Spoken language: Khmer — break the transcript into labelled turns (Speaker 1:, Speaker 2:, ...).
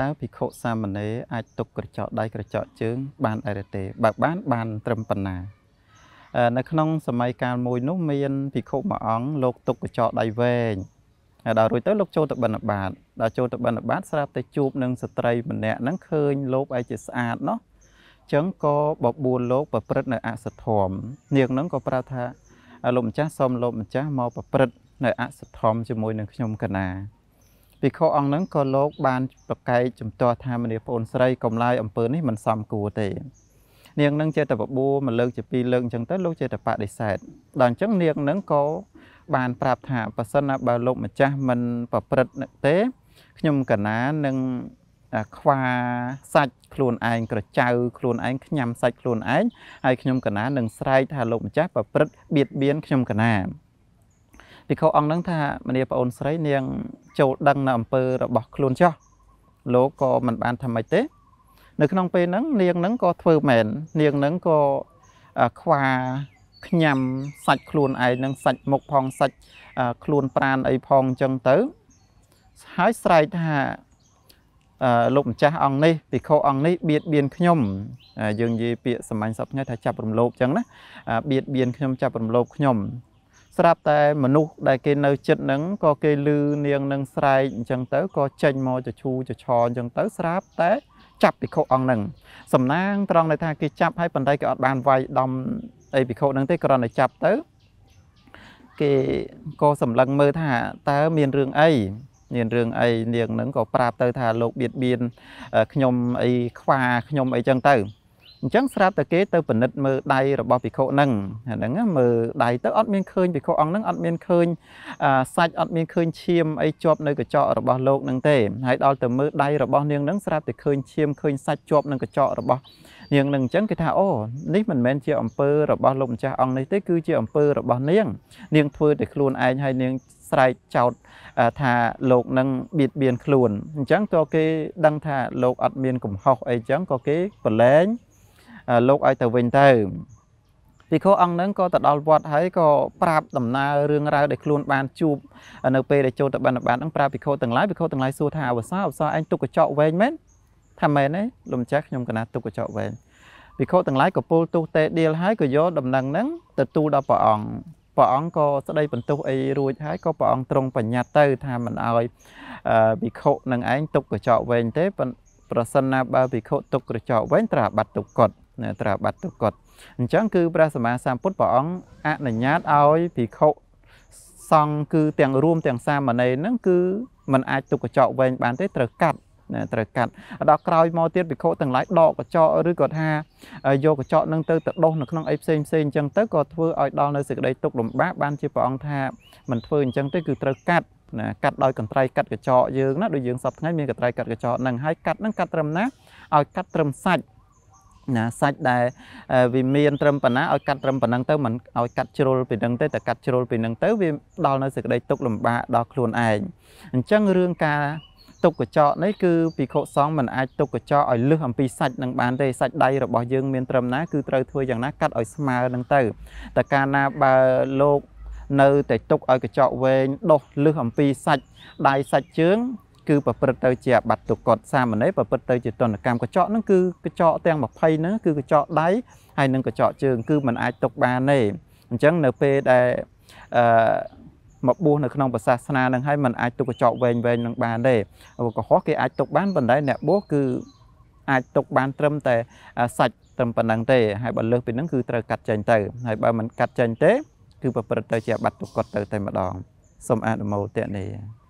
Speaker 1: តើភិក្ខុសាមណេរអាចទុកក្រចកដៃក្រចកជើងបានដែរទេបើបាន បានត្រឹមប៉ុណ្ណានៅក្នុងសម័យកាលមួយនោះមានភិក្ខុមួយអង្គលោកទុកក្រចកដៃវែងហើយដល់រួចទៅលោកចូលទៅបិណ្ឌបាតដល់ចូលទៅបិណ្ឌបាតស្រាប់តែជួបនឹងស្ត្រីម្នាក់ហ្នឹងឃើញលោកឯជាស្អាតណោះចឹងក៏បបួលលោក ប្រព្រឹត្តនៅអសធម្មនាងហ្នឹងក៏ប្រាប់ថាលោកម្ចាស់សូមលោកម្ចាស់មកប្រព្រឹត្តនៅអសធម្មជាមួយនឹងខ្ញុំកណាភិក្ខុអង្គហ្នឹងក៏លោក បានប្រកែកជំទាស់ថាមនីប្អូនស្រីកំឡាយអំពើនេះមិនសមគួរទេនាងនឹងចេះតែបបួលមួយលើកជាពីរលើកអញ្ចឹងទៅលោកចេះតែបដិសេធដល់អញ្ចឹងនាងនឹងក៏បានប្រាប់ថាបើសិនណាបើលោក ម្ចាស់មិនប្រព្រឹត្តទេខ្ញុំកណានឹងខ្វាសាច់ខ្លួនឯងក្រចៅខ្លួនឯងខ្ញាំសាច់ខ្លួនឯងហើយខ្ញុំកណានឹងស្រែកថាលោកម្ចាស់ប្រព្រឹត្តបៀតបៀនខ្ញុំកណាភិក្ខុអង្គហ្នឹងថាមនីប្អូនស្រីនាង ចូលដឹងនៅអំពើរបស់ខ្លួនចោះលោកក៏មិនបានថាម៉េចទេ នៅក្នុងពេលហ្នឹងនាងហ្នឹងក៏ធ្វើមែននាងហ្នឹងក៏ខ្វាខ្ញាំសាច់ខ្លួនឯងនឹងសាច់មុខផងសាច់ខ្លួនប្រានអីផងអញ្ចឹងទៅ ហើយស្រែកថាលោកម្ចាស់អង្គនេះភិក្ខុអង្គនេះបៀតបៀនខ្ញុំយើងនិយាយពាក្យសម្ាញ់សពថ្ងៃថាចាប់រំលោភអញ្ចឹងណាបៀតបៀនខ្ញុំចាប់រំលោភខ្ញុំស្រាប់តែមនុស្សដែលគេនៅចិត្តនឹងក៏គេលឺនាងនឹងស្រែកអញ្ចឹងទៅក៏ចេញមកចឈូចឆអញ្ចឹងទៅ ស្រាប់តែចាប់ភិក្ខុអង្គនឹងសំណាងត្រង់ដែលថាគេចាប់ហើយប៉ុន្តែគេអត់បានវាយដំអីភិក្ខុនឹងទេគ្រាន់តែចាប់ទៅគេក៏សម្លឹងមើលថាតើមានរឿងអីមានរឿងអីនាងនឹងក៏ប្រាប់ទៅថាលោកបៀតបៀនខ្ញុំអីខ្វាខ្ញុំអីចឹងទៅអញ្ចឹងស្រាប់តែគេទៅពិនិត្យមើលដៃរបស់ភិក្ខុហ្នឹងហ្នឹងមើលដៃទៅអត់មានឃើញភិក្ខុអង្គហ្នឹងអត់មានឃើញសាច់អត់មានឃើញឈាមអីជាប់នៅកញ្ចក់របស់លោកហ្នឹងទេហើយដល់ទៅមើលដៃរបស់នាងហ្នឹងស្រាប់តែឃើញឈាមឃើញសាច់ជាប់នឹងកញ្ចក់របស់នាងនឹងអញ្ចឹងគេថាអូនេះមិនមែនជាអំពើរបស់លោកម្ចាស់អង្គនេះទេគឺជាអំពើរបស់នាងនាងធ្វើតែខ្លួនឯងហើយនាងស្រែកចោទថាលោកនឹងបៀតបៀនខ្លួនអញ្ចឹងក៏គេដឹងថាលោកអត់មានកំហុសអីអញ្ចឹងក៏គេប្រឡែងលោកឲ្យទៅវិញទៅភិក្ខុអង្គនឹងក៏ទៅដល់វត្តហើយក៏ប្រាប់ដំណើររឿងរ៉ាវដែលខ្លួនបានជួបនៅពេលដែលចូលទៅបណ្ឌបាតនឹងប្រាប់ភិក្ខុទាំងឡាយភិក្ខុទាំងឡាយសួរថាអវសាអវសាឯងទុកកញ្ចក់វែងមែនថាមែនទេលោកម្ចាស់ខ្ញុំកណាទុកកញ្ចក់វែងភិក្ខុទាំងឡាយក៏ពោលទូសតេដៀលហើយក៏យកដំណឹងនឹងទៅទូលដល់ព្រះអង្គព្រះអង្គក៏ស្ដីបន្ទោសអីរួចហើយក៏ព្រះអង្គទ្រង់បញ្ញត្តិទៅថាមិនអោយភិក្ខុនឹងឯងទុកកញ្ចក់វែងទេប្រសិនណាបើភិក្ខុទុកកញ្ចក់វែងត្រូវអាបត្តិទុកគាត់ត្រូវបាត់ទៅគាត់អញ្ចឹងគឺព្រះសម្មាសម្ពុទ្ធព្រះអង្គអនុញ្ញាតឲ្យភិក្ខុសង្ឃគឺទាំងរួមទាំងសាមណេរហ្នឹងគឺมันអាចទុកកញ្ចក់វែងបានទេត្រូវកាត់ណាត្រូវកាត់ដល់ក្រោយមកទៀតភិក្ខុទាំងឡាយដកកញ្ចក់ឬក៏ថាយកកញ្ចក់នឹងទៅទៅដុសនៅក្នុងអីផ្សេងផ្សេងអញ្ចឹងទៅក៏ធ្វើឲ្យដល់នៅសេចក្តីទុកលំបាកបានជាព្រះអង្គថាมันធ្វើអញ្ចឹងទេគឺត្រូវកាត់ណាកាត់ដោយកន្ត្រៃកាត់កញ្ចក់យើងណាដូចយើងសពថ្ងៃមានកន្ត្រៃកាត់កញ្ចក់ហ្នឹងហើយកាត់ហ្នឹងកាត់ ត្រឹមណាឲ្យកាត់ត្រឹមសាច់ណាសាច់ដែលវាមានត្រឹមប៉ុណ្ណាឲ្យកាត់ត្រឹមប៉ុណ្ណឹងទៅមិនឲ្យកាត់ជ្រុលពីនឹងទៅតែកាត់ជ្រុលពីនឹងទៅវាផ្ដល់នៅសេចក្តីទុកលំបាកដល់ខ្លួនឯងអញ្ចឹងរឿងការទុកកញ្ចក់នេះគឺពិខុសង្ឃមិនអាចទុកកញ្ចក់ឲ្យលឹះអំពីសាច់នឹងបានទេសាច់ដៃរបស់យើងមានត្រឹមណាគឺត្រូវធ្វើយ៉ាងណាកាត់ឲ្យស្មើនឹងទៅតែកាលណាបើលោកនៅតែទុកឲ្យកញ្ចក់វែងដុះលឹះអំពីសាច់ដៃសាច់ជើងគឺប្រព្រឹត្តទៅជាអាបត្តិទុកតសាមណេរប្រព្រឹត្តទៅជាទណ្ឌកម្មកញ្ចក់ហ្នឹងគឺកញ្ចក់ទាំង20ហ្នឹងគឺកញ្ចក់ដៃហើយនិងកញ្ចក់ជើងគឺมันអាចទុកបានទេអញ្ចឹងនៅពេលដែលអឺមកបួសនៅក្នុងសាសនានឹងហើយมันអាចទុកកញ្ចក់វែងវែងនឹងបានទេកុហកគេអាចទុកបានប៉ុន្តែអ្នកបួសគឺអាចទុកបានត្រឹមតែសាច់ត្រឹមប៉ុណ្ណឹងទេ ហើយបើលើសពីហ្នឹងគឺត្រូវកាត់ចេញទៅហើយបើមិនកាត់ចេញទេ គឺប្រព្រឹត្តទៅជាអាបត្តិទុកតទៅតែម្ដងសូមអនុមោទនា